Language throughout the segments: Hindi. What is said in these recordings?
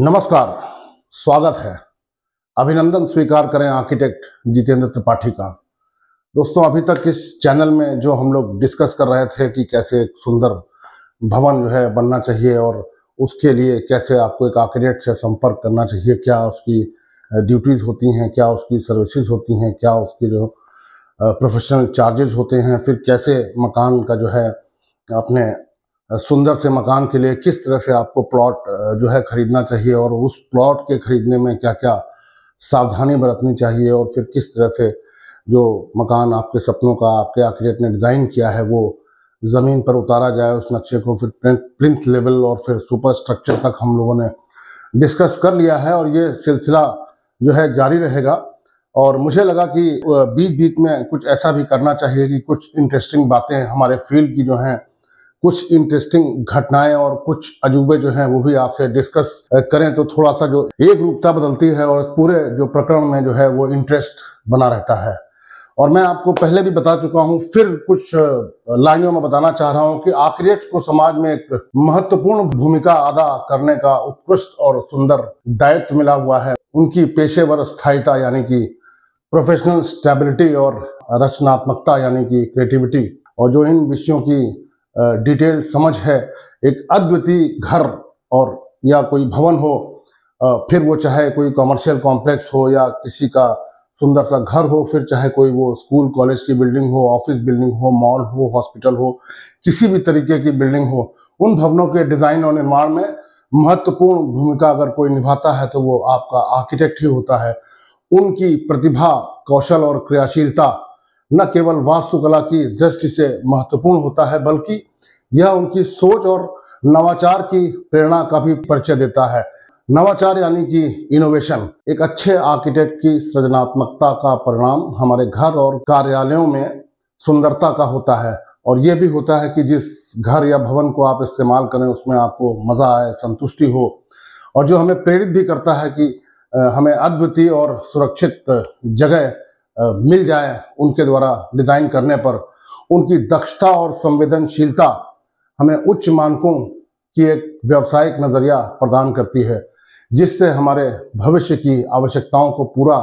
नमस्कार स्वागत है अभिनंदन स्वीकार करें आर्किटेक्ट जितेंद्र त्रिपाठी का दोस्तों अभी तक इस चैनल में जो हम लोग डिस्कस कर रहे थे कि कैसे एक सुंदर भवन जो है बनना चाहिए और उसके लिए कैसे आपको एक आर्किटेक्ट से संपर्क करना चाहिए क्या उसकी ड्यूटीज़ होती हैं क्या उसकी सर्विसेज होती हैं क्या उसके जो प्रोफेशनल चार्जेज होते हैं फिर कैसे मकान का जो है अपने सुंदर से मकान के लिए किस तरह से आपको प्लॉट जो है खरीदना चाहिए और उस प्लॉट के खरीदने में क्या क्या सावधानी बरतनी चाहिए और फिर किस तरह से जो मकान आपके सपनों का आपके आर्किटेक्ट ने डिज़ाइन किया है वो ज़मीन पर उतारा जाए उस नक्शे को फिर प्रिंथ लेवल और फिर सुपर स्ट्रक्चर तक हम लोगों ने डिस्कस कर लिया है और ये सिलसिला जो है जारी रहेगा और मुझे लगा कि बीच बीच में कुछ ऐसा भी करना चाहिए कि कुछ इंटरेस्टिंग बातें हमारे फील्ड की जो हैं कुछ इंटरेस्टिंग घटनाएं और कुछ अजूबे जो हैं वो भी आपसे डिस्कस करें तो थोड़ा सा जो एक रूपता बदलती है और पूरे जो प्रकरण में जो है वो इंटरेस्ट बना रहता है और मैं आपको पहले भी बता चुका हूं फिर कुछ लाइनों में बताना चाह रहा हूं कि आक्रेट को समाज में एक महत्वपूर्ण भूमिका अदा करने का उत्कृष्ट और सुंदर दायित्व मिला हुआ है उनकी पेशेवर स्थायिता यानी कि प्रोफेशनल स्टेबिलिटी और रचनात्मकता यानी कि क्रिएटिविटी और जो इन विषयों की डिटेल समझ है एक अद्वितीय घर और या कोई भवन हो फिर वो चाहे कोई कमर्शियल कॉम्प्लेक्स हो या किसी का सुंदर सा घर हो फिर चाहे कोई वो स्कूल कॉलेज की बिल्डिंग हो ऑफिस बिल्डिंग हो मॉल हो हॉस्पिटल हो किसी भी तरीके की बिल्डिंग हो उन भवनों के डिज़ाइन और निर्माण में महत्वपूर्ण भूमिका अगर कोई निभाता है तो वो आपका आर्किटेक्ट ही होता है उनकी प्रतिभा कौशल और क्रियाशीलता न केवल वास्तुकला की दृष्टि से महत्वपूर्ण होता है बल्कि यह उनकी सोच और नवाचार की प्रेरणा का भी परिचय देता है नवाचार यानी कि इनोवेशन एक अच्छे आर्किटेक्ट की सृजनात्मकता का परिणाम हमारे घर और कार्यालयों में सुंदरता का होता है और ये भी होता है कि जिस घर या भवन को आप इस्तेमाल करें उसमें आपको मज़ा आए संतुष्टि हो और जो हमें प्रेरित भी करता है कि हमें अद्वितीय और सुरक्षित जगह मिल जाए उनके द्वारा डिज़ाइन करने पर उनकी दक्षता और संवेदनशीलता हमें उच्च मानकों की एक व्यावसायिक नज़रिया प्रदान करती है जिससे हमारे भविष्य की आवश्यकताओं को पूरा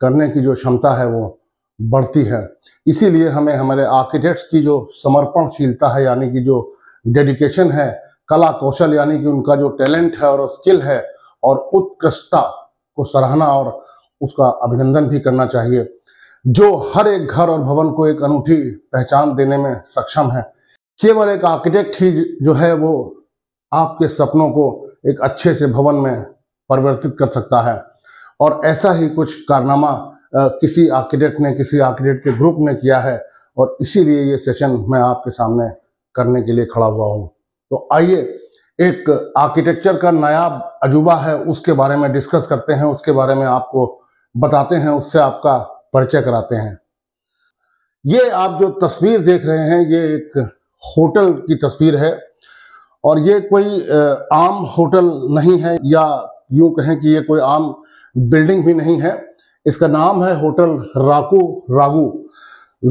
करने की जो क्षमता है वो बढ़ती है इसीलिए हमें हमारे आर्किटेक्ट्स की जो समर्पणशीलता है यानी कि जो डेडिकेशन है कला कौशल यानी कि उनका जो टैलेंट है और स्किल है और उत्कृष्टता को सराहना और उसका अभिनंदन भी करना चाहिए जो हर एक घर और भवन को एक अनूठी पहचान देने में सक्षम है केवल एक आर्किटेक्ट ही जो है वो आपके सपनों को एक अच्छे से भवन में परिवर्तित कर सकता है और ऐसा ही कुछ कारनामा किसी आर्किटेक्ट ने किसी आर्किटेक्ट के ग्रुप ने किया है और इसीलिए ये सेशन मैं आपके सामने करने के लिए खड़ा हुआ हूँ तो आइए एक आर्किटेक्चर का नायाब अजूबा है उसके बारे में डिस्कस करते हैं उसके बारे में आपको बताते हैं उससे आपका परिचय कराते हैं ये आप जो तस्वीर देख रहे हैं ये एक होटल की तस्वीर है और ये कोई आम होटल नहीं है या यूं कहें कि ये कोई आम बिल्डिंग भी नहीं है इसका नाम है होटल राकू रागू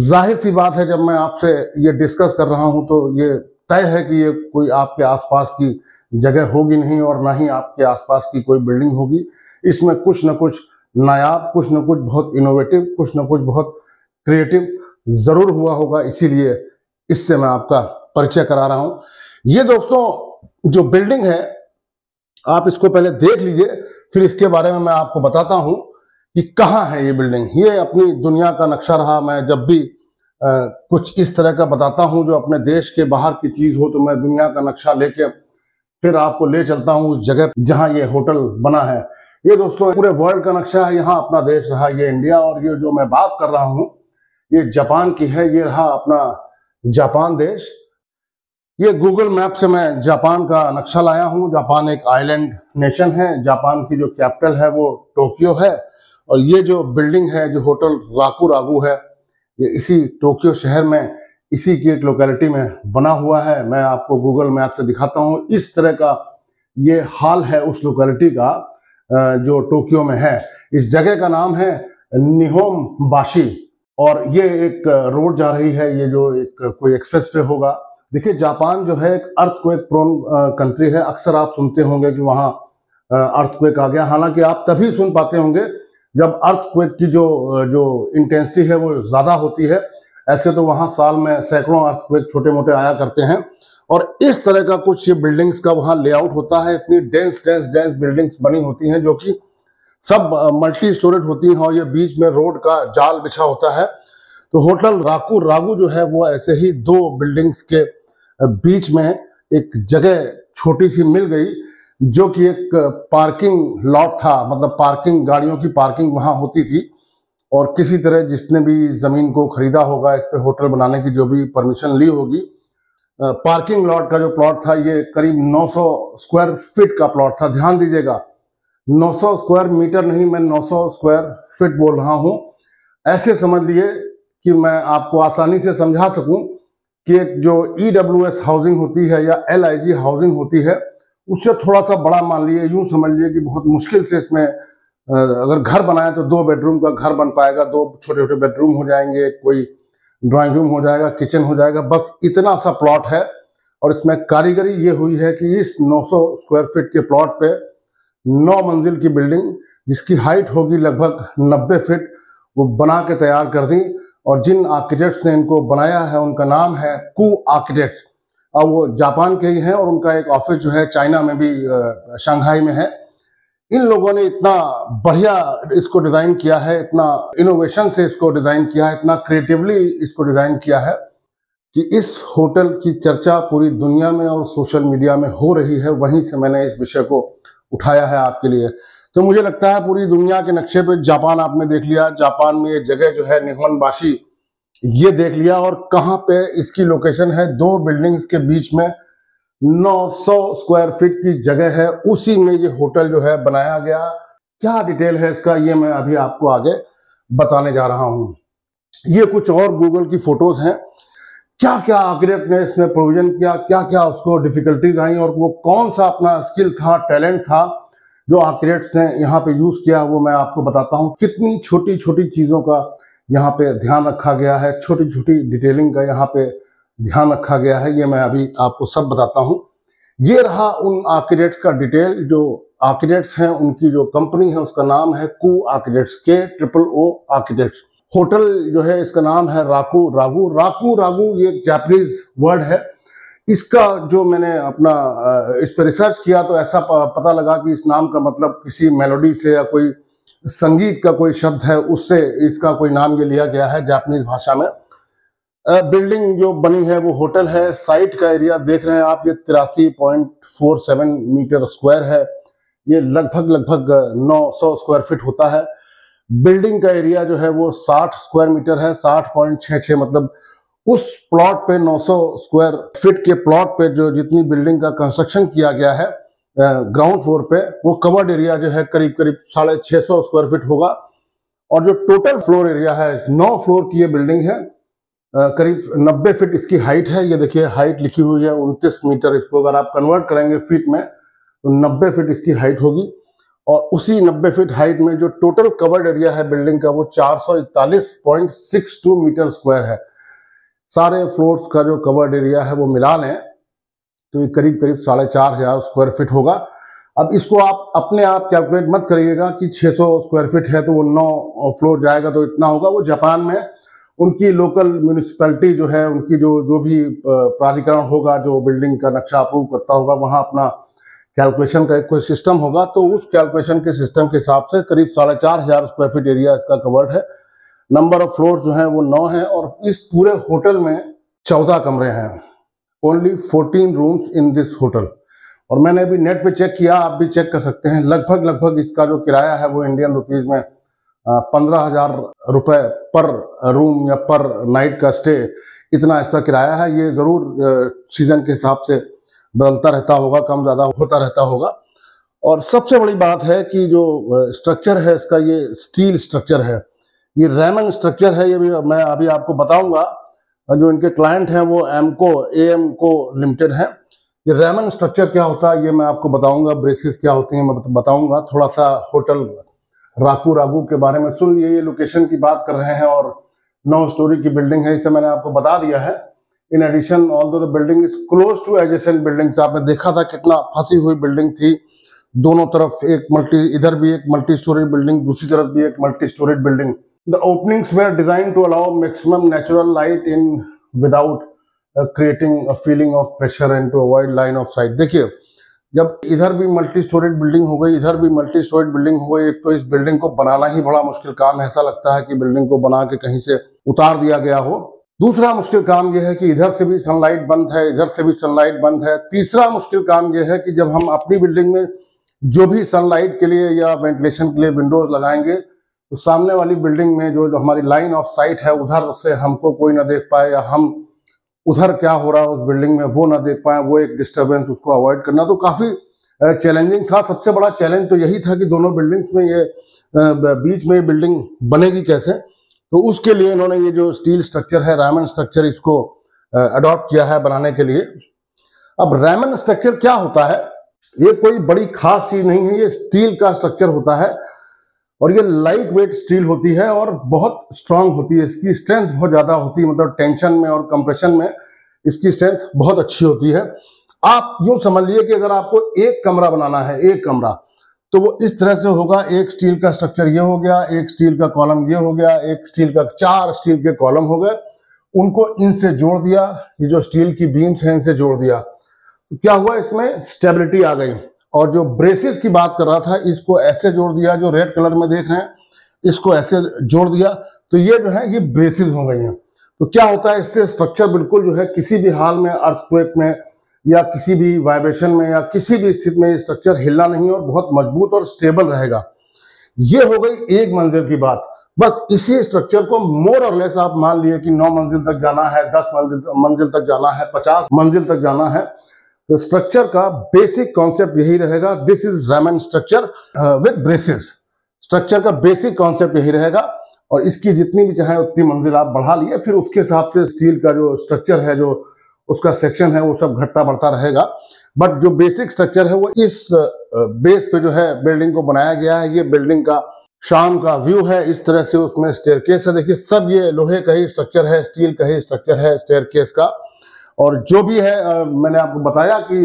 जाहिर सी बात है जब मैं आपसे ये डिस्कस कर रहा हूं तो ये तय है कि ये कोई आपके आसपास की जगह होगी नहीं और ना ही आपके आसपास की कोई बिल्डिंग होगी इसमें कुछ ना कुछ नायाब कुछ ना कुछ बहुत इनोवेटिव कुछ ना कुछ बहुत क्रिएटिव ज़रूर हुआ होगा इसीलिए इससे मैं आपका परिचय करा रहा हूं ये दोस्तों जो बिल्डिंग है आप इसको पहले देख लीजिए फिर इसके बारे में मैं आपको बताता हूं कि कहाँ है ये बिल्डिंग ये अपनी दुनिया का नक्शा रहा मैं जब भी आ, कुछ इस तरह का बताता हूं जो अपने देश के बाहर की चीज हो तो मैं दुनिया का नक्शा लेके फिर आपको ले चलता हूं उस जगह जहां ये होटल बना है ये दोस्तों पूरे वर्ल्ड का नक्शा है यहाँ अपना देश रहा ये इंडिया और ये जो मैं बात कर रहा हूँ ये जापान की है ये रहा अपना जापान देश ये गूगल मैप से मैं जापान का नक्शा लाया हूँ जापान एक आइलैंड नेशन है जापान की जो कैपिटल है वो टोक्यो है और ये जो बिल्डिंग है जो होटल राकू रागू है ये इसी टोक्यो शहर में इसी की एक लोकेलिटी में बना हुआ है मैं आपको गूगल मैप से दिखाता हूँ इस तरह का ये हाल है उस लोकेलिटी का जो टोक्यो में है इस जगह का नाम है निहोम बाशी और ये एक रोड जा रही है ये जो एक कोई एक्सप्रेस वे होगा देखिए जापान जो है एक अर्थ क्वेक प्रोन कंट्री है अक्सर आप सुनते होंगे कि वहाँ अर्थ क्वेक आ गया हालांकि आप तभी सुन पाते होंगे जब अर्थ क्वेक की जो जो इंटेंसिटी है वो ज़्यादा होती है ऐसे तो वहाँ साल में सैकड़ों अर्थ क्वेक छोटे मोटे आया करते हैं और इस तरह का कुछ ये बिल्डिंग्स का वहाँ लेआउट होता है इतनी डेंस डेंस डेंस बिल्डिंग्स बनी होती हैं जो कि सब मल्टी स्टोरेज होती हैं और ये बीच में रोड का जाल बिछा होता है तो होटल राकू रागू जो है वो ऐसे ही दो बिल्डिंग्स के बीच में एक जगह छोटी सी मिल गई जो कि एक पार्किंग लॉट था मतलब पार्किंग गाड़ियों की पार्किंग वहाँ होती थी और किसी तरह जिसने भी ज़मीन को ख़रीदा होगा इस पर होटल बनाने की जो भी परमिशन ली होगी पार्किंग लॉट का जो प्लॉट था ये करीब 900 स्क्वायर फीट का प्लॉट था ध्यान दीजिएगा 900 स्क्वायर मीटर नहीं मैं 900 स्क्वायर फिट बोल रहा हूँ ऐसे समझ लिए कि मैं आपको आसानी से समझा सकूं कि एक जो ई e हाउसिंग होती है या एल हाउसिंग होती है उससे थोड़ा सा बड़ा मान लिए यूं समझ लिए कि बहुत मुश्किल से इसमें अगर घर बनाए तो दो बेडरूम का घर बन पाएगा दो छोटे छोटे बेडरूम हो जाएंगे कोई ड्राइंग रूम हो जाएगा किचन हो जाएगा बस इतना सा प्लॉट है और इसमें कारीगरी ये हुई है कि इस 900 स्क्वायर फीट के प्लॉट पे नौ मंजिल की बिल्डिंग जिसकी हाइट होगी लगभग 90 फीट वो बना के तैयार कर दी और जिन आर्किटेक्ट्स ने इनको बनाया है उनका नाम है कू आर्किटेक्ट्स और वो जापान के ही हैं और उनका एक ऑफिस जो है चाइना में भी शंघाई में है इन लोगों ने इतना बढ़िया इसको डिज़ाइन किया है इतना इनोवेशन से इसको डिज़ाइन किया है इतना क्रिएटिवली इसको डिज़ाइन किया है कि इस होटल की चर्चा पूरी दुनिया में और सोशल मीडिया में हो रही है वहीं से मैंने इस विषय को उठाया है आपके लिए तो मुझे लगता है पूरी दुनिया के नक्शे पे जापान आपने देख लिया जापान में ये जगह जो है निहमन बाशी ये देख लिया और कहाँ पे इसकी लोकेशन है दो बिल्डिंग्स के बीच में 900 स्क्वायर फीट की जगह है उसी में ये होटल जो है बनाया गया क्या डिटेल है इसका ये मैं अभी आपको आगे बताने जा रहा हूँ ये कुछ और गूगल की फोटोज हैं क्या क्या आग्रेट ने इसमें प्रोविजन किया क्या क्या उसको डिफिकल्टीज आई और वो कौन सा अपना स्किल था टैलेंट था जो आक्रेट्स ने यहाँ पे यूज़ किया वो मैं आपको बताता हूँ कितनी छोटी छोटी चीज़ों का यहाँ पे ध्यान रखा गया है छोटी छोटी डिटेलिंग का यहाँ पे ध्यान रखा गया है ये मैं अभी आपको सब बताता हूँ ये रहा उन आक्रेट्स का डिटेल जो आर्किडेट्स हैं उनकी जो कंपनी है उसका नाम है कू आक्रेट्स के ट्रिपल ओ आर्किडेट्स होटल जो है इसका नाम है राकू रागू राकू रागू ये एक जापनीज वर्ड है इसका जो मैंने अपना इस पर रिसर्च किया तो ऐसा पता लगा कि इस नाम का मतलब किसी मेलोडी से या कोई संगीत का कोई शब्द है उससे इसका कोई नाम ये लिया गया है जापनीज भाषा में बिल्डिंग जो बनी है वो होटल है साइट का एरिया देख रहे हैं आप ये तिरासी point four seven metre square है ये लगभग लगभग नौ सौ स्क्वायर फीट होता है बिल्डिंग का एरिया जो है वो 60 स्क्वायर मीटर है 60.66 मतलब उस प्लॉट पे 900 स्क्वायर फीट के प्लॉट पे जो जितनी बिल्डिंग का कंस्ट्रक्शन किया गया है ग्राउंड फ्लोर पे वो कवर्ड एरिया जो है करीब करीब साढ़े छह सौ स्क्वायर फीट होगा और जो टोटल फ्लोर एरिया है नौ फ्लोर की ये बिल्डिंग है करीब 90 फीट इसकी हाइट है ये देखिए हाइट लिखी हुई है 29 मीटर इसको अगर आप कन्वर्ट करेंगे फीट में तो 90 फीट इसकी हाइट होगी और उसी 90 फीट हाइट में जो टोटल कवर्ड एरिया है बिल्डिंग का वो 441.62 मीटर स्क्वायर है सारे फ्लोर्स का जो कवर्ड एरिया है वो मिला लें तो ये करीब करीब साढ़े चार हजार स्क्वायर फिट होगा अब इसको आप अपने आप कैलकुलेट मत करिएगा कि 600 स्क्वायर फिट है तो वो नौ फ्लोर जाएगा तो इतना होगा वो जापान में उनकी लोकल म्यूनिसपैलिटी जो है उनकी जो जो भी प्राधिकरण होगा जो बिल्डिंग का नक्शा अप्रूव करता होगा वहाँ अपना कैलकुलेशन का एक कोई सिस्टम होगा तो उस कैलकुलेशन के सिस्टम के हिसाब से करीब साढ़े चार हजार स्क्वायर फीट एरिया इसका कवर्ड है नंबर ऑफ फ्लोर जो हैं वो नौ हैं और इस पूरे होटल में चौदह कमरे हैं only fourteen rooms in this hotel और मैंने अभी नेट पे चेक किया आप भी चेक कर सकते हैं लगभग लगभग इसका जो किराया है वो इंडियन रुपीज में पंद्रह हजार रुपये पर रूम या पर नाइट का स्टे इतना इसका किराया है ये ज़रूर सीज़न के हिसाब से बदलता रहता होगा कम ज़्यादा होता रहता होगा और सबसे बड़ी बात है कि जो स्ट्रक्चर है इसका ये स्टील स्ट्रक्चर है ये रैमन स्ट्रक्चर है ये भी मैं अभी आपको बताऊंगा जो इनके क्लाइंट हैं वो एमको ए एम को लिमिटेड हैं ये रैमन स्ट्रक्चर क्या होता है ये मैं आपको बताऊंगा ब्रेसिस क्या होती हैं मैं बताऊंगा थोड़ा सा होटल राकू रागू के बारे में सुन लिए ये लोकेशन की बात कर रहे हैं और नौ स्टोरी की बिल्डिंग है इसे मैंने आपको बता दिया है इन एडिशन ऑल दो building is close to adjacent building आपने देखा था कितना फंसी हुई बिल्डिंग थी दोनों तरफ एक मल्टी इधर भी एक मल्टी स्टोरेज बिल्डिंग दूसरी तरफ भी एक multi storage building the openings design to allow maximum natural light in without creating feeling of pressure and to avoid line of sight देखिए जब इधर भी मल्टी स्टोरेज बिल्डिंग हो गई इधर भी मल्टी स्टोरेज बिल्डिंग हो गई तो इस बिल्डिंग को बनाना ही बड़ा मुश्किल काम है ऐसा लगता है कि बिल्डिंग को बना के कहीं से उतार दिया गया हो दूसरा मुश्किल काम यह है कि इधर से भी सनलाइट बंद है इधर से भी सनलाइट बंद है तीसरा मुश्किल काम यह है कि जब हम अपनी बिल्डिंग में जो भी सनलाइट के लिए या वेंटिलेशन के लिए विंडोज लगाएंगे तो सामने वाली बिल्डिंग में जो जो हमारी लाइन ऑफ साइट है उधर से हमको कोई ना देख पाए या हम उधर क्या हो रहा है उस बिल्डिंग में वो ना देख पाए वो एक डिस्टर्बेंस उसको अवॉइड करना तो काफ़ी चैलेंजिंग था सबसे बड़ा चैलेंज तो यही था कि दोनों बिल्डिंग्स में ये बीच में बिल्डिंग बनेगी कैसे तो उसके लिए इन्होंने ये जो स्टील स्ट्रक्चर है रैमन स्ट्रक्चर इसको अडॉप्ट किया है बनाने के लिए अब रैमन स्ट्रक्चर क्या होता है ये कोई बड़ी खास चीज नहीं है ये स्टील का स्ट्रक्चर होता है और ये लाइट वेट स्टील होती है और बहुत स्ट्रांग होती है इसकी स्ट्रेंथ बहुत ज़्यादा होती है मतलब टेंशन में और कंप्रेशन में इसकी स्ट्रेंथ बहुत अच्छी होती है आप यूं समझ लिए कि अगर आपको एक कमरा बनाना है एक कमरा तो वो इस तरह से होगा एक स्टील का स्ट्रक्चर ये हो गया एक स्टील का कॉलम ये हो गया एक स्टील का चार स्टील के कॉलम हो गए उनको इनसे जोड़ दिया ये जो स्टील की बीम्स हैं इनसे जोड़ दिया क्या हुआ इसमें स्टेबिलिटी आ गई और जो ब्रेसिस की बात कर रहा था इसको ऐसे जोड़ दिया जो रेड कलर में देख रहे हैं इसको ऐसे जोड़ दिया तो ये जो है ये ब्रेसिस हो गई हैं तो क्या होता है इससे स्ट्रक्चर बिल्कुल जो है किसी भी हाल में अर्थक्वेक में या किसी भी वाइब्रेशन में या किसी भी स्थिति में स्ट्रक्चर हिलना नहीं और बहुत मजबूत और स्टेबल रहेगा ये हो गई एक मंजिल की बात बस इसी स्ट्रक्चर को मोर और लेस आप मान लिए कि नौ मंजिल तक जाना है दस मंजिल मंजिल तक जाना है पचास मंजिल तक जाना है तो स्ट्रक्चर का बेसिक कॉन्सेप्ट यही रहेगा this is rahmen structure with braces structure का बेसिक कॉन्सेप्ट यही रहेगा और इसकी जितनी भी चाहे उतनी मंजिल आप बढ़ा लिए फिर उसके हिसाब से स्टील का जो स्ट्रक्चर है जो उसका सेक्शन है वो सब घटता बढ़ता रहेगा बट जो बेसिक स्ट्रक्चर है वो इस बेस पे जो है बिल्डिंग को बनाया गया है ये बिल्डिंग का शाम का व्यू है इस तरह से उसमें स्टेयर केस है देखिए सब ये लोहे का ही स्ट्रक्चर है स्टील का ही स्ट्रक्चर है स्टेयर केस का और जो भी है मैंने आपको बताया कि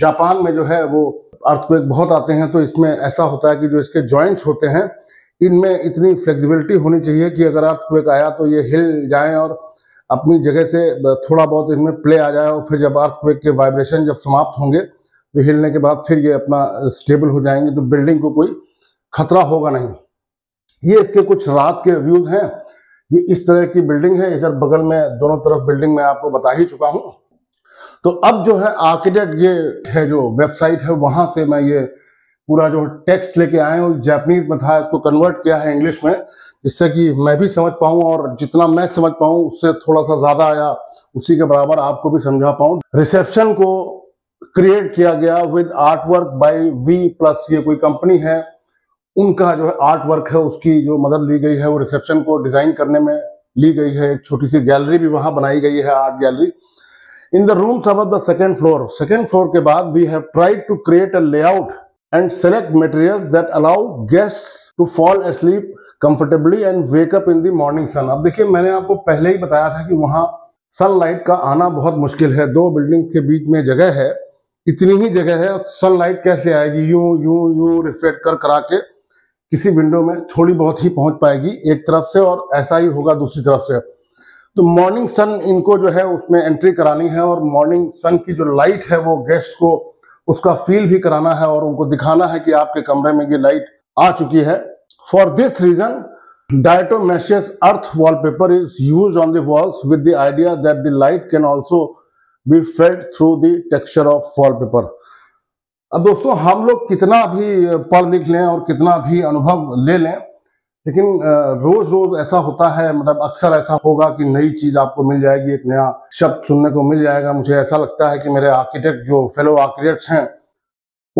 जापान में जो है वो अर्थक्वेक बहुत आते हैं तो इसमें ऐसा होता है कि जो इसके जॉइंट्स होते हैं इनमें इतनी फ्लेक्सिबिलिटी होनी चाहिए कि अगर अर्थक्वेक आया तो ये हिल जाए और अपनी जगह से थोड़ा बहुत इनमें प्ले आ जाए और फिर जब अर्थ के वाइब्रेशन जब समाप्त होंगे तो हिलने के बाद फिर ये अपना स्टेबल हो जाएंगे तो बिल्डिंग को कोई खतरा होगा नहीं ये इसके कुछ रात के व्यूज हैं ये इस तरह की बिल्डिंग है इधर बगल में दोनों तरफ बिल्डिंग में आपको बता ही चुका हूँ तो अब जो है आर्किटेक्ट ये है जो वेबसाइट है वहां से मैं ये पूरा जो टेक्स्ट लेके आए हैं जैपनीज में था इसको कन्वर्ट किया है इंग्लिश में जिससे कि मैं भी समझ पाऊं और जितना मैं समझ पाऊँ उससे थोड़ा सा ज़्यादा आया उसी के बराबर आपको भी समझा पाऊं रिसेप्शन को क्रिएट किया गया with artwork by V plus ये कोई कंपनी है उनका जो है आर्ट वर्क है उसकी जो मदद ली गई है वो रिसेप्शन को डिज़ाइन करने में ली गई है एक छोटी सी गैलरी भी वहां बनाई गई है art gallery in the rooms अब the second floor second floor के बाद we have tried to create a layout and select materials that allow guests to fall asleep comfortably and wake up in the morning sun. अब देखिए मैंने आपको पहले ही बताया था कि वहाँ सनलाइट का आना बहुत मुश्किल है दो बिल्डिंग के बीच में जगह है इतनी ही जगह है और सनलाइट कैसे आएगी यू यू यू रिफ्लेक्ट कर करा के किसी विंडो में थोड़ी बहुत ही पहुंच पाएगी एक तरफ से और ऐसा ही होगा दूसरी तरफ से तो मॉर्निंग सन इनको जो है उसमें एंट्री करानी है और मॉर्निंग सन की जो लाइट है वो गेस्ट को उसका फील भी कराना है और उनको दिखाना है कि आपके कमरे में ये लाइट आ चुकी है for this reason diatomaceous earth wallpaper is use on walls with the idea that the light can also be felt through the texture of paper अब दोस्तों हम लोग कितना भी पढ़ लिख लें और कितना भी अनुभव ले लें लेकिन रोज रोज ऐसा होता है मतलब अक्सर ऐसा होगा कि नई चीज आपको मिल जाएगी एक नया शब्द सुनने को मिल जाएगा मुझे ऐसा लगता है कि मेरे आर्किटेक्ट जो फेलो आर्किटेक्ट्स हैं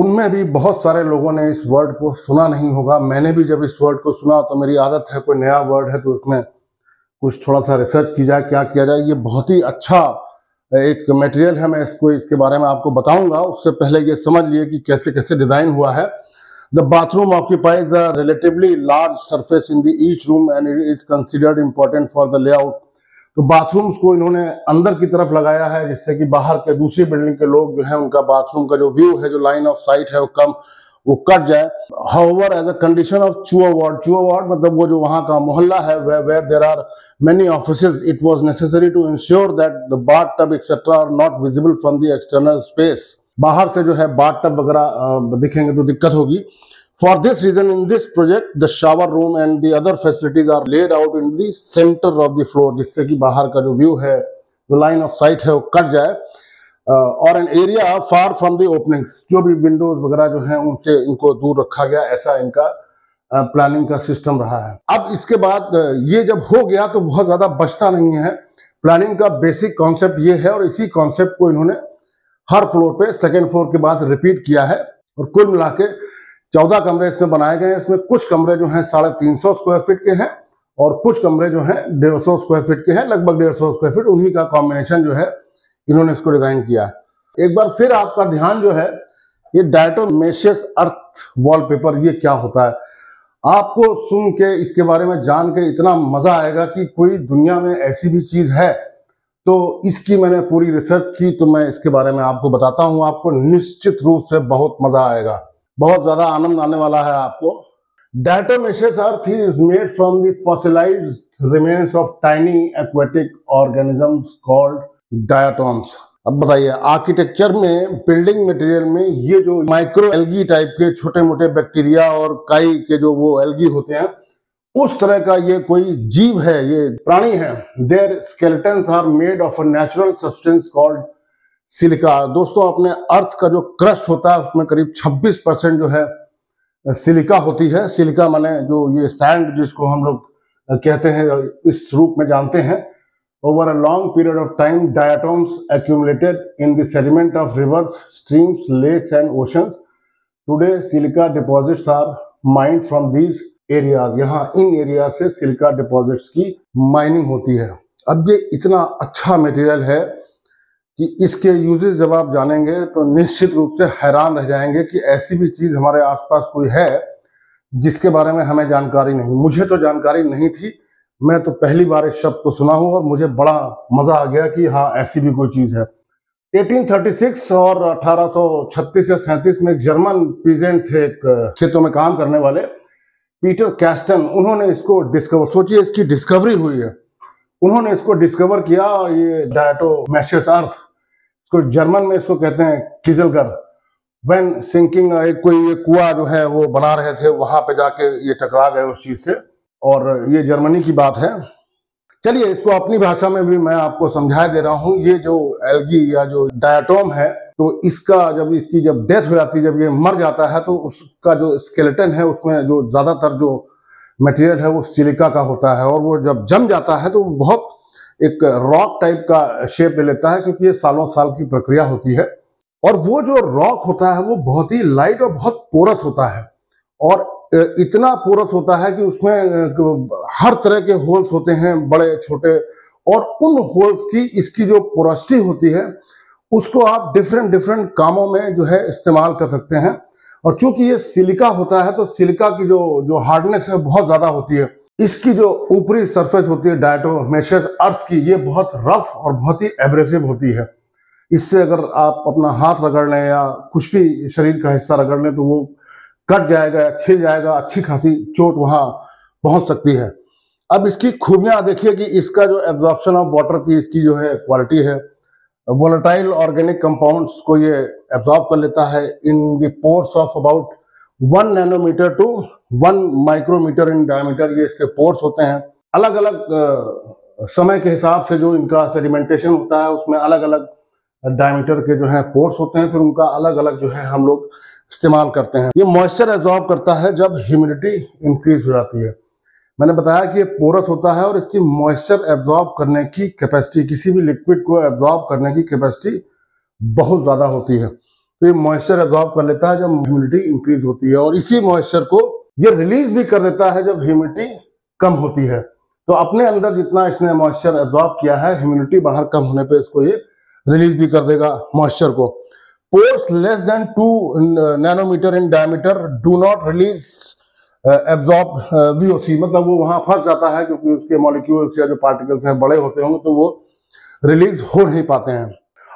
उनमें भी बहुत सारे लोगों ने इस वर्ड को सुना नहीं होगा मैंने भी जब इस वर्ड को सुना तो मेरी आदत है कोई नया वर्ड है तो उसमें कुछ थोड़ा सा रिसर्च की जाए क्या किया जाए ये बहुत ही अच्छा एक मटेरियल है मैं इसको इसके बारे में आपको बताऊंगा उससे पहले ये समझ लिए कि कैसे कैसे डिज़ाइन हुआ है The bathroom occupies a relatively large surface in the each room and it is considered important for the layout. तो बाथरूम्स को इन्होंने अंदर की तरफ लगाया है जिससे कि बाहर के दूसरी बिल्डिंग के लोग जो है उनका बाथरूम का जो व्यू है जो लाइन ऑफ साइट है वो कम वो कट जाए however as a condition of Chuo ward Chuo ward मतलब वो जो वहां का मोहल्ला है where there are many office it was necessary to ensure that the bathtub etcetera are not visible from the external space बाहर से जो है बाट टब वगैरह दिखेंगे तो दिक्कत होगी for this reason in this project the shower room and the other facilities are laid out in the centre of the floor जिससे कि बाहर का जो व्यू है जो लाइन ऑफ साइट है वो कट जाए और an area far from the openings जो भी विंडोज वगैरह जो है उनसे इनको दूर रखा गया ऐसा इनका प्लानिंग का सिस्टम रहा है अब इसके बाद ये जब हो गया तो बहुत ज़्यादा बचता नहीं है प्लानिंग का बेसिक कॉन्सेप्ट ये है और इसी कॉन्सेप्ट को इन्होंने हर फ्लोर पे सेकेंड फ्लोर के बाद रिपीट किया है और कुल मिला के चौदह कमरे इसमें बनाए गए हैं इसमें कुछ कमरे जो हैं साढ़े तीन सौ स्क्वायर फीट के हैं और कुछ कमरे जो हैं डेढ़ सौ स्क्वायर फीट के हैं लगभग डेढ़ सौ स्क्वायर फीट उन्हीं का कॉम्बिनेशन जो है इन्होंने इसको डिजाइन किया है एक बार फिर आपका ध्यान जो है ये डायटोमेशियस अर्थ वॉलपेपर ये क्या होता है आपको सुन के इसके बारे में जान के इतना मजा आएगा कि कोई दुनिया में ऐसी भी चीज है तो इसकी मैंने पूरी रिसर्च की तो मैं इसके बारे में आपको बताता हूं आपको निश्चित रूप से बहुत मजा आएगा बहुत ज्यादा आनंद आने वाला है आपको diatomaceous earth is made from the fossilised remains of tiny aquatic organism called diatoms अब बताइए आर्किटेक्चर में बिल्डिंग मटेरियल में ये जो माइक्रो एल्गी टाइप के छोटे मोटे बैक्टीरिया और काई के जो वो एल्गी होते हैं उस तरह का ये कोई जीव है ये प्राणी है their skeletons are made of a natural substance called silica दोस्तों अपने अर्थ का जो क्रस्ट होता है उसमें करीब 26 परसेंट जो है सिलिका होती है सिलिका माने जो ये सैंड जिसको हम लोग कहते हैं इस रूप में जानते हैं over a long period of time diatoms accumulated in the sediment of rivers streams lakes and oceans today silica deposits are mined from these areas यहाँ इन एरिया से सिल्का डिपॉजिट्स की माइनिंग होती है अब ये इतना अच्छा मटेरियल है कि इसके यूजेज जब आप जानेंगे तो निश्चित रूप से हैरान रह जाएंगे कि ऐसी भी चीज़ हमारे आसपास कोई है जिसके बारे में हमें जानकारी नहीं मुझे तो जानकारी नहीं थी मैं तो पहली बार इस शब्द को सुना हूँ और मुझे बड़ा मज़ा आ गया कि हाँ ऐसी भी कोई चीज़ है 1836 और 1836 या 37 में जर्मन पीजेंट थे खेतों में काम करने वाले पीटर कैस्टन उन्होंने इसको डिस्कवर सोचिए इसकी डिस्कवरी हुई है उन्होंने इसको डिस्कवर किया ये मैशियस अर्थ इसको जर्मन में इसको कहते हैं किजलगर वेन सिंकिंग एक कोई ये कुआ जो है वो बना रहे थे वहां पे जाके ये टकरा गए उस चीज से और ये जर्मनी की बात है चलिए इसको अपनी भाषा में भी मैं आपको समझा दे रहा हूँ ये जो एल्गी या जो डायटोम है तो इसका जब इसकी जब डेथ हो जाती है जब ये मर जाता है तो उसका जो स्केलेटन है उसमें जो ज़्यादातर जो मटेरियल है वो सिलिका का होता है और वो जब जम जाता है तो बहुत एक रॉक टाइप का शेप ले लेता है क्योंकि ये सालों साल की प्रक्रिया होती है और वो जो रॉक होता है वो बहुत ही लाइट और बहुत पोरस होता है और इतना पोरस होता है कि उसमें हर तरह के होल्स होते हैं बड़े छोटे और उन होल्स की इसकी जो पोरस्टी होती है उसको आप डिफरेंट डिफरेंट कामों में जो है इस्तेमाल कर सकते हैं और चूंकि ये सिलिका होता है तो सिलिका की जो जो हार्डनेस है बहुत ज़्यादा होती है इसकी जो ऊपरी सरफेस होती है डायटोमेशस अर्थ की ये बहुत रफ और बहुत ही एब्रेसिव होती है इससे अगर आप अपना हाथ रगड़ लें या कुछ भी शरीर का हिस्सा रगड़ लें तो वो कट जाएगा छिल जाएगा अच्छी खासी चोट वहाँ पहुँच सकती है अब इसकी खूबियाँ देखिए कि इसका जो एब्जॉर्प्शन ऑफ वाटर की इसकी जो है क्वालिटी है वोलाटाइल ऑर्गेनिक कंपाउंड्स को ये एब्जॉर्ब कर लेता है in the pores of about one nanometre to one micrometre in diameter ये इसके पोर्स होते हैं अलग अलग समय के हिसाब से जो इनका सेडिमेंटेशन होता है उसमें अलग अलग डायमीटर के जो है पोर्स होते हैं फिर उनका अलग अलग जो है हम लोग इस्तेमाल करते हैं ये मॉइस्चर एब्जॉर्ब करता है जब ह्यूमिडिटी इंक्रीज हो जाती है मैंने बताया कि ये पोरस होता है और इसकी मॉइस्चर एब्जॉर्ब करने की कैपेसिटी किसी भी लिक्विड को एब्जॉर्ब करने की कैपेसिटी बहुत ज़्यादा होती है तो ये मॉइस्चर एब्जॉर्ब कर लेता है जब ह्यूमिडिटी इंक्रीज होती है और इसी मॉइस्चर को ये रिलीज भी कर देता है जब ह्यूमिडिटी कम होती है तो अपने अंदर जितना इसने मॉइस्चर एब्जॉर्ब किया है ह्यूमिडिटी बाहर कम होने पर इसको ये रिलीज भी कर देगा मॉइस्चर को pores less than two nanometre in diameter do not release absorb VOC मतलब वो वहां फंस जाता है क्योंकि उसके मॉलिक्यूल्स या जो पार्टिकल्स हैं बड़े होते होंगे तो वो रिलीज हो नहीं पाते हैं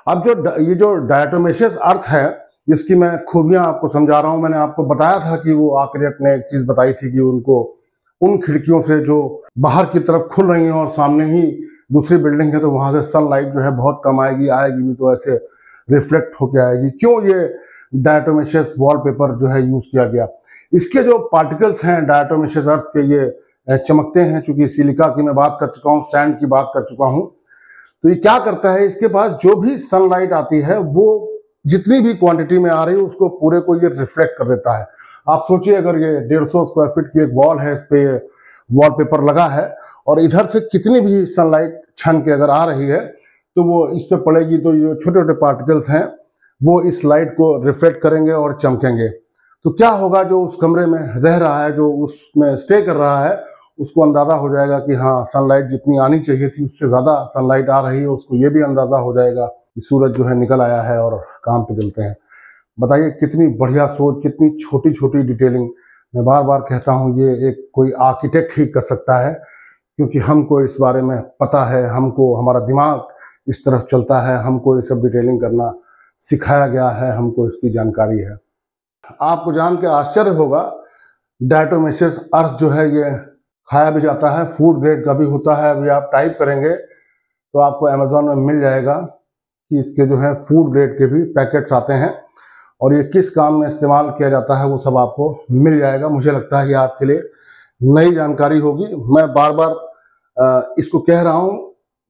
अब जो ये जो डायटोमेशियस अर्थ है जिसकी मैं खूबियां आपको समझा रहा हूं मैंने आपको बताया था कि वो आक्रियट ने एक चीज़ बताई थी कि उनको उन खिड़कियों से जो बाहर की तरफ खुल रही हैं और सामने ही दूसरी बिल्डिंग है तो वहां से सनलाइट जो है बहुत कम आएगी आएगी भी तो ऐसे रिफ्लेक्ट होके आएगी क्यों ये डायटोमेशियस वॉलपेपर जो है यूज़ किया गया इसके जो पार्टिकल्स हैं डायटोमेशियस अर्थ के ये चमकते हैं चूंकि सिलिका की मैं बात कर चुका हूँ सैंड की बात कर चुका हूँ तो ये क्या करता है इसके पास जो भी सनलाइट आती है वो जितनी भी क्वांटिटी में आ रही है उसको पूरे को ये रिफ्लेक्ट कर देता है आप सोचिए अगर ये डेढ़ सौ स्क्वायर फीट की एक वॉल है इस पर वॉलपेपर लगा है और इधर से कितनी भी सनलाइट छन के अगर आ रही है तो वो इस पर पड़ेगी तो ये छोटे छोटे पार्टिकल्स हैं वो इस लाइट को रिफ्लेक्ट करेंगे और चमकेंगे तो क्या होगा जो उस कमरे में रह रहा है जो उसमें स्टे कर रहा है उसको अंदाज़ा हो जाएगा कि हाँ सनलाइट जितनी आनी चाहिए थी उससे ज़्यादा सनलाइट आ रही है उसको ये भी अंदाज़ा हो जाएगा कि सूरज जो है निकल आया है और काम पे चलते हैं बताइए कितनी बढ़िया सोच कितनी छोटी छोटी डिटेलिंग मैं बार बार कहता हूँ ये एक कोई आर्किटेक्ट ही कर सकता है क्योंकि हमको इस बारे में पता है हमको हमारा दिमाग इस तरफ चलता है हमको ये सब डिटेलिंग करना सिखाया गया है हमको इसकी जानकारी है आपको जान के आश्चर्य होगा डायटोमेशियस अर्थ जो है ये खाया भी जाता है फूड ग्रेड का भी होता है अभी आप टाइप करेंगे तो आपको अमेजोन में मिल जाएगा कि इसके जो है फूड ग्रेड के भी पैकेट्स आते हैं और ये किस काम में इस्तेमाल किया जाता है वो सब आपको मिल जाएगा मुझे लगता है ये आपके लिए नई जानकारी होगी मैं बार बार इसको कह रहा हूँ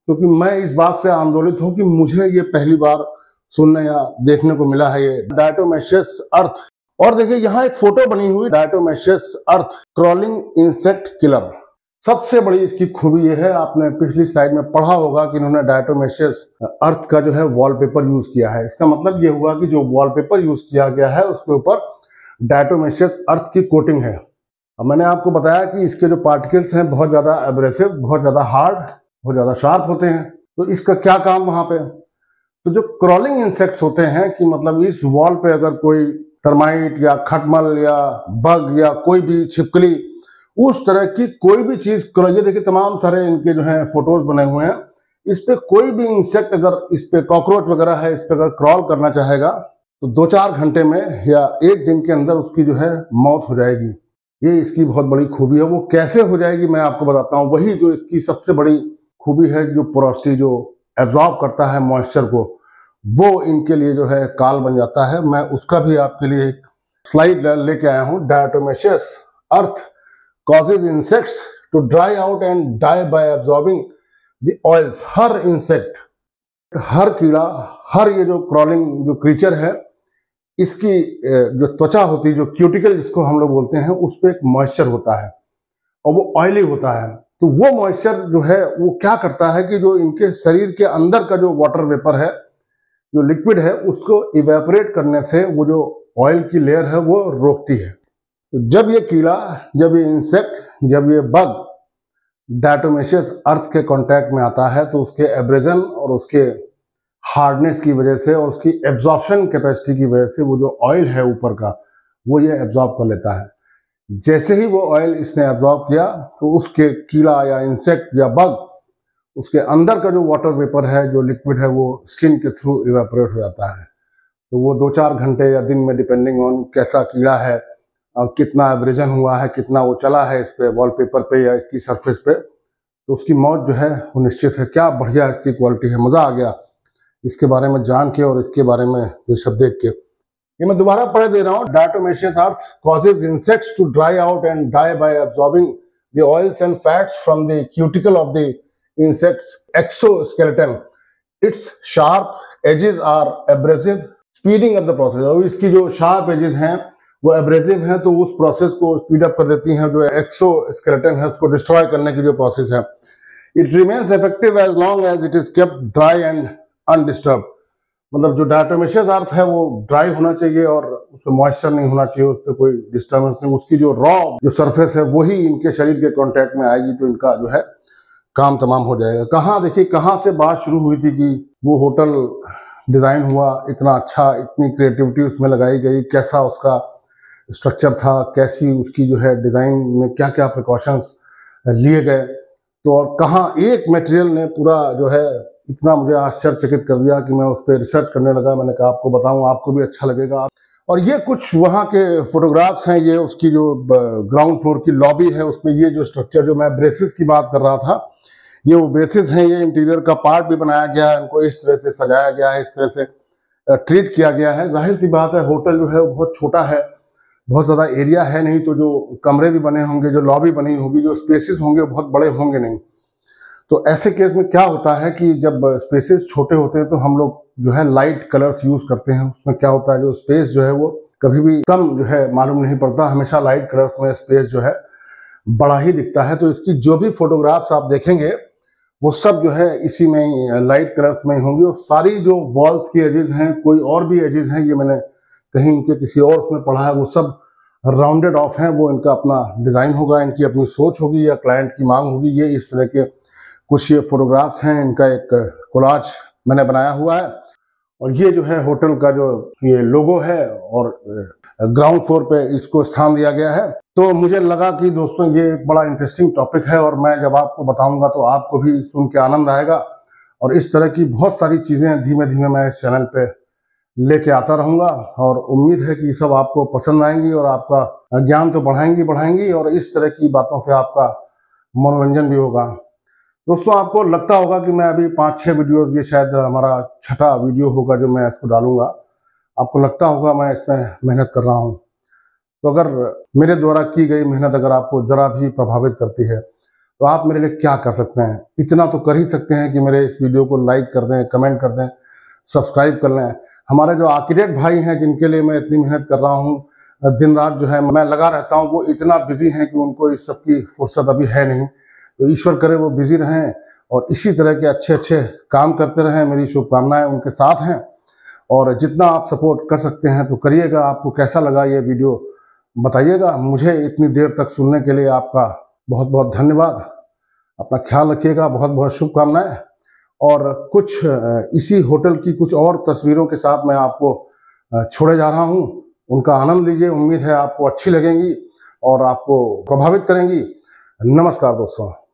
क्योंकि मैं इस बात से आंदोलित हूँ कि मुझे ये पहली बार सुनने या देखने को मिला है ये डायटोमेशियस अर्थ और देखिए यहाँ एक फोटो बनी हुई diatomaceous earth crawling insect killer सबसे बड़ी इसकी खूबी यह है आपने पिछली स्लाइड में पढ़ा होगा कि इन्होंने डायटोमेशियस अर्थ का जो है वॉलपेपर यूज किया है इसका मतलब ये हुआ कि जो वॉलपेपर यूज किया गया है उसके ऊपर डायटोमेशियस अर्थ की कोटिंग है अब मैंने आपको बताया कि इसके जो पार्टिकल्स हैं बहुत ज़्यादा एब्रेसिव बहुत ज़्यादा हार्ड बहुत ज़्यादा शार्प होते हैं तो इसका क्या काम वहां पे तो जो क्रॉलिंग इंसेक्ट्स होते हैं कि मतलब इस वॉल पे अगर कोई टर्माइट या खटमल या बग या कोई भी छिपकली उस तरह की कोई भी चीज ये देखिए तमाम सारे इनके जो है फोटोज बने हुए हैं इस पे कोई भी इंसेक्ट अगर इस पे कॉकरोच वगैरह है इस पे अगर क्रॉल करना चाहेगा तो दो चार घंटे में या एक दिन के अंदर उसकी जो है मौत हो जाएगी ये इसकी बहुत बड़ी खूबी है वो कैसे हो जाएगी मैं आपको बताता हूँ वही जो इसकी सबसे बड़ी खूबी है जो पोरोस्टी जो एब्जॉर्ब करता है मॉइस्चर को वो इनके लिए जो है काल बन जाता है मैं उसका भी आपके लिए एक स्लाइड लेके आया हूँ diatomaceous earth causes insects to dry out and die by absorbing oils हर इंसेक्ट हर कीड़ा हर ये जो क्रॉलिंग जो क्रीचर है इसकी जो त्वचा होती है जो क्यूटिकल जिसको हम लोग बोलते हैं उस पर एक मॉइस्चर होता है और वो ऑयली होता है तो वो मॉइस्चर जो है वो क्या करता है कि जो इनके शरीर के अंदर का जो वाटर वेपर है जो लिक्विड है उसको इवेपोरेट करने से वो जो ऑयल की लेयर है वो रोकती है तो जब ये कीड़ा जब ये इंसेक्ट जब ये बग डायटोमेशियस अर्थ के कांटेक्ट में आता है तो उसके एब्रेजन और उसके हार्डनेस की वजह से और उसकी एब्जॉर्प्शन कैपेसिटी की वजह से वो जो ऑयल है ऊपर का वो ये एब्जॉर्ब कर लेता है जैसे ही वो ऑयल इसने एब्जॉर्ब किया तो उसके कीड़ा या इंसेक्ट या बग उसके अंदर का जो वाटर वेपर है जो लिक्विड है वो स्किन के थ्रू इवेपोरेट हो जाता है तो वो दो चार घंटे या दिन में डिपेंडिंग ऑन कैसा कीड़ा है और कितना एवरेजन हुआ है कितना वो चला है इस पर वॉलपेपर पे या इसकी सरफेस पे तो उसकी मौत जो है वो निश्चित है क्या बढ़िया इसकी क्वालिटी है मज़ा आ गया इसके बारे में जान के और इसके बारे में ये सब देख के ये मैं दोबारा पढ़ दे रहा हूँ diatomaceous earth causes insects to dry out and die by absorbing the oils and fats from the cuticle of the insects exoskeleton its sharp edges are abrasive speeding up the process और इसकी जो sharp edges हैं वो एब्रेसिव हैं तो उस प्रोसेस को स्पीड अप कर देती हैं जो एक्सो स्केलेटन है उसको डिस्ट्रॉय करने की जो प्रोसेस है it remains effective as long as it is kept dry and undisturbed मतलब जो डायटोमेशियस अर्थ है वो ड्राई होना चाहिए और उसमें मॉइस्चर नहीं होना चाहिए उस पर कोई डिस्टर्बेंस नहीं उसकी जो रॉ जो सरफेस है वही इनके शरीर के कॉन्टैक्ट में आएगी तो इनका जो है काम तमाम हो जाएगा कहाँ देखिए कहाँ से बात शुरू हुई थी कि वो होटल डिज़ाइन हुआ इतना अच्छा इतनी क्रिएटिविटी उसमें लगाई गई कैसा उसका स्ट्रक्चर था कैसी उसकी जो है डिज़ाइन में क्या क्या प्रिकॉशंस लिए गए तो और कहाँ एक मटेरियल ने पूरा जो है इतना मुझे आश्चर्यचकित कर दिया कि मैं उस पर रिसर्च करने लगा मैंने कहा आपको बताऊँ आपको भी अच्छा लगेगा और ये कुछ वहाँ के फोटोग्राफ्स हैं ये उसकी जो ग्राउंड फ्लोर की लॉबी है उसमें ये जो स्ट्रक्चर जो मैं ब्रेसेस की बात कर रहा था ये वो ब्रेसेस हैं ये इंटीरियर का पार्ट भी बनाया गया है इनको इस तरह से सजाया गया है इस तरह से ट्रीट किया गया है जाहिर सी बात है होटल जो है वो बहुत छोटा है बहुत ज़्यादा एरिया है नहीं तो जो कमरे भी बने होंगे जो लॉबी बनी होगी जो स्पेसिस होंगे बहुत बड़े होंगे नहीं तो ऐसे केस में क्या होता है कि जब स्पेसेस छोटे होते हैं तो हम लोग जो है लाइट कलर्स यूज करते हैं उसमें क्या होता है जो स्पेस जो है वो कभी भी कम जो है मालूम नहीं पड़ता हमेशा लाइट कलर्स में स्पेस जो है बड़ा ही दिखता है तो इसकी जो भी फोटोग्राफ्स आप देखेंगे वो सब जो है इसी में लाइट कलर्स में ही होंगी और सारी जो वॉल्स की एजेस हैं कोई और भी एजेस हैं ये मैंने कहीं इनके किसी और उसमें पढ़ा है वो सब राउंडेड ऑफ हैं वो इनका अपना डिज़ाइन होगा इनकी अपनी सोच होगी या क्लाइंट की मांग होगी ये इस तरह के कुछ ये फोटोग्राफ्स हैं इनका एक कोलाज मैंने बनाया हुआ है और ये जो है होटल का जो ये लोगो है और ग्राउंड uh, फ्लोर पे इसको स्थान दिया गया है तो मुझे लगा कि दोस्तों ये एक बड़ा इंटरेस्टिंग टॉपिक है और मैं जब आपको बताऊंगा तो आपको भी सुन के आनंद आएगा और इस तरह की बहुत सारी चीज़ें धीमे धीमे मैं इस चैनल पे लेके आता रहूंगा और उम्मीद है कि सब आपको पसंद आएंगी और आपका ज्ञान तो बढ़ाएंगी बढ़ाएंगी और इस तरह की बातों से आपका मनोरंजन भी होगा दोस्तों आपको लगता होगा कि मैं अभी पाँच छः वीडियो ये शायद हमारा छठा वीडियो होगा जो मैं इसको डालूंगा आपको लगता होगा मैं इसमें मेहनत कर रहा हूँ तो अगर मेरे द्वारा की गई मेहनत अगर आपको ज़रा भी प्रभावित करती है तो आप मेरे लिए क्या कर सकते हैं इतना तो कर ही सकते हैं कि मेरे इस वीडियो को लाइक कर दें कमेंट कर दें सब्सक्राइब कर लें हमारे जो आर्किटेक्ट भाई हैं जिनके लिए मैं इतनी मेहनत कर रहा हूँ दिन रात जो है मैं लगा रहता हूँ वो इतना बिजी हैं कि उनको इस सब की फुर्सत अभी है नहीं तो ईश्वर करे वो बिजी रहें और इसी तरह के अच्छे अच्छे काम करते रहें मेरी शुभकामनाएं उनके साथ हैं और जितना आप सपोर्ट कर सकते हैं तो करिएगा आपको कैसा लगा ये वीडियो बताइएगा मुझे इतनी देर तक सुनने के लिए आपका बहुत बहुत धन्यवाद अपना ख्याल रखिएगा बहुत बहुत शुभकामनाएं और कुछ इसी होटल की कुछ और तस्वीरों के साथ मैं आपको छोड़े जा रहा हूँ उनका आनंद लीजिए उम्मीद है आपको अच्छी लगेंगी और आपको प्रभावित करेंगी नमस्कार दोस्तों